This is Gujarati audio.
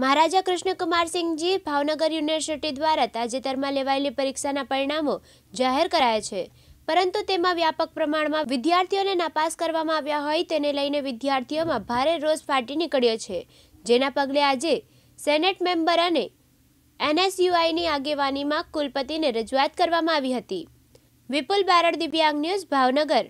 મહારાજા કૃષ્ણકુમારસિંહજી ભાવનગર યુનિવર્સિટી દ્વારા તાજેતરમાં લેવાયેલી પરીક્ષાના પરિણામો જાહેર કરાયા છે પરંતુ તેમાં વ્યાપક પ્રમાણમાં વિદ્યાર્થીઓને નાપાસ કરવામાં આવ્યા હોય તેને લઈને વિદ્યાર્થીઓમાં ભારે રોષ ફાટી નીકળ્યો છે જેના પગલે આજે સેનેટ મેમ્બર અને એનએસયુઆઈની આગેવાનીમાં કુલપતિને રજૂઆત કરવામાં આવી હતી વિપુલ બારડ દિવ્યાંગ ન્યૂઝ ભાવનગર